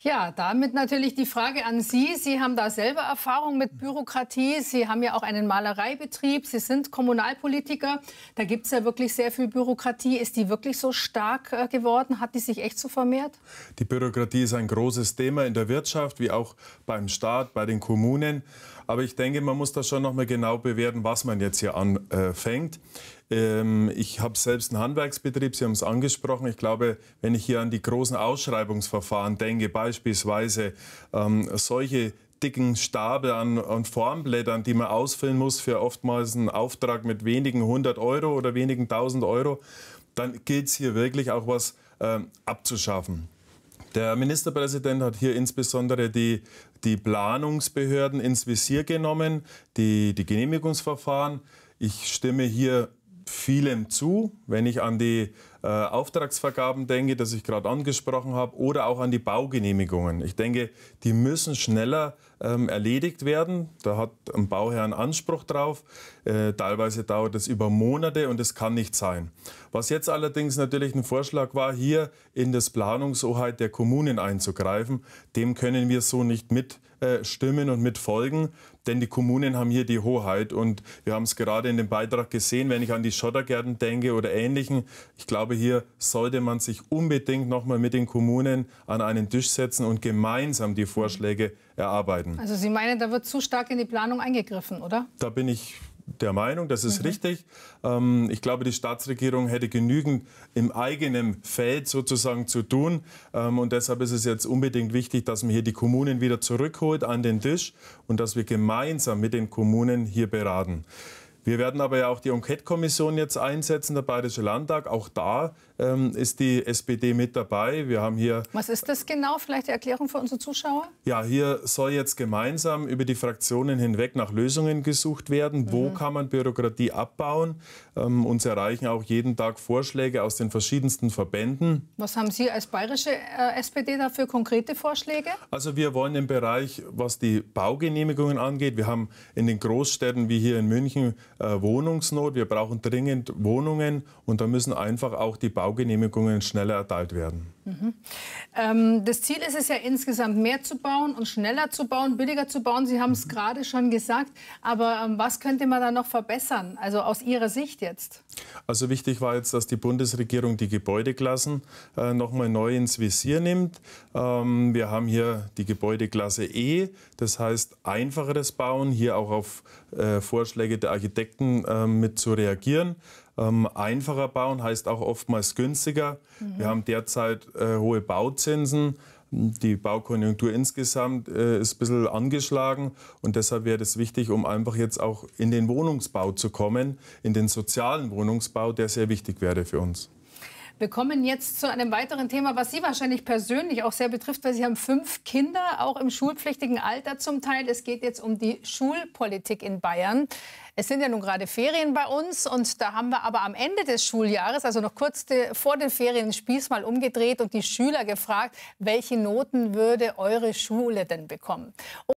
Ja, damit natürlich die Frage an Sie. Sie haben da selber Erfahrung mit Bürokratie. Sie haben ja auch einen Malereibetrieb. Sie sind Kommunalpolitiker. Da gibt es ja wirklich sehr viel Bürokratie. Ist die wirklich so stark äh, geworden? Hat die sich echt so vermehrt? Die Bürokratie ist ein großes Thema in der Wirtschaft, wie auch beim Staat, bei den Kommunen. Aber ich denke, man muss da schon noch mal genau bewerten, was man jetzt hier anfängt. Ähm, ich habe selbst einen Handwerksbetrieb, Sie haben es angesprochen. Ich glaube, wenn ich hier an die großen Ausschreibungsverfahren denke, beispielsweise ähm, solche dicken Stapel an, an, Formblättern, die man ausfüllen muss für oftmals einen Auftrag mit wenigen hundert Euro oder wenigen tausend Euro, dann gilt es hier wirklich auch was ähm, abzuschaffen. Der Ministerpräsident hat hier insbesondere die, die Planungsbehörden ins Visier genommen, die, die Genehmigungsverfahren. Ich stimme hier vielem zu. Wenn ich an die äh, Auftragsvergaben denke, das ich gerade angesprochen habe, oder auch an die Baugenehmigungen. Ich denke, die müssen schneller ähm, erledigt werden. Da hat ein Bauherr einen Anspruch drauf. Äh, teilweise dauert es über Monate und es kann nicht sein. Was jetzt allerdings natürlich ein Vorschlag war, hier in das Planungshoheit der Kommunen einzugreifen, dem können wir so nicht mit äh, stimmen und mit Folgen, denn die Kommunen haben hier die Hoheit. Und wir haben es gerade in dem Beitrag gesehen, wenn ich an die Schottergärten denke oder Ähnlichen. Ich glaube, hier sollte man sich unbedingt nochmal mit den Kommunen an einen Tisch setzen und gemeinsam die Vorschläge erarbeiten. Also Sie meinen, da wird zu stark in die Planung eingegriffen, oder? Da bin ich der Meinung, das ist mhm. richtig. Ähm, ich glaube, die Staatsregierung hätte genügend im eigenen Feld sozusagen zu tun. Ähm, und deshalb ist es jetzt unbedingt wichtig, dass man hier die Kommunen wieder zurückholt an den Tisch und dass wir gemeinsam mit den Kommunen hier beraten. Wir werden aber ja auch die Enquete-Kommission jetzt einsetzen, der Bayerische Landtag. Auch da ähm, ist die SPD mit dabei. Wir haben hier. Was ist das genau? Vielleicht die Erklärung für unsere Zuschauer? Ja, hier soll jetzt gemeinsam über die Fraktionen hinweg nach Lösungen gesucht werden. Mhm. Wo kann man Bürokratie abbauen? Ähm, uns erreichen auch jeden Tag Vorschläge aus den verschiedensten Verbänden. Was haben Sie als bayerische äh, SPD dafür konkrete Vorschläge? Also wir wollen im Bereich, was die Baugenehmigungen angeht, wir haben in den Großstädten wie hier in München äh, Wohnungsnot. Wir brauchen dringend Wohnungen und da müssen einfach auch die Baugenehmigungen schneller erteilt werden. Mhm. Ähm, das Ziel ist es ja insgesamt mehr zu bauen und schneller zu bauen, billiger zu bauen. Sie haben es mhm. gerade schon gesagt. Aber ähm, was könnte man da noch verbessern? Also aus Ihrer Sicht jetzt? Also wichtig war jetzt, dass die Bundesregierung die Gebäudeklassen äh, nochmal neu ins Visier nimmt. Ähm, wir haben hier die Gebäudeklasse E, das heißt einfacheres Bauen, hier auch auf äh, Vorschläge der Architekten äh, mit zu reagieren. Ähm, einfacher bauen heißt auch oftmals günstiger. Mhm. Wir haben derzeit äh, hohe Bauzinsen. Die Baukonjunktur insgesamt äh, ist ein bisschen angeschlagen und deshalb wäre es wichtig, um einfach jetzt auch in den Wohnungsbau zu kommen, in den sozialen Wohnungsbau, der sehr wichtig wäre für uns. Wir kommen jetzt zu einem weiteren Thema, was Sie wahrscheinlich persönlich auch sehr betrifft, weil Sie haben fünf Kinder, auch im schulpflichtigen Alter zum Teil. Es geht jetzt um die Schulpolitik in Bayern. Es sind ja nun gerade Ferien bei uns und da haben wir aber am Ende des Schuljahres, also noch kurz vor den Ferien, den Spieß mal umgedreht und die Schüler gefragt, welche Noten würde eure Schule denn bekommen?